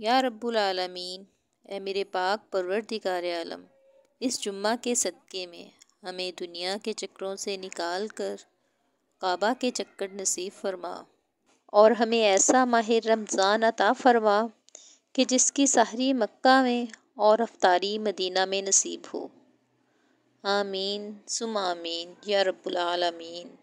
या रब्बुल आलमीन ए मेरे पाक परवरदिगार आलम इस जुम्मा के सदक़े में हमें दुनिया के चक्करों से निकाल कर काबा के चक्कर नसीब फरमा और हमें ऐसा माहिर रमज़ान अता फरमा कि जिसकी सहरी मक्का में और अफ्तारी मदीना में नसीब हो आमीन सुम आमीन या रब्बुल आलमीन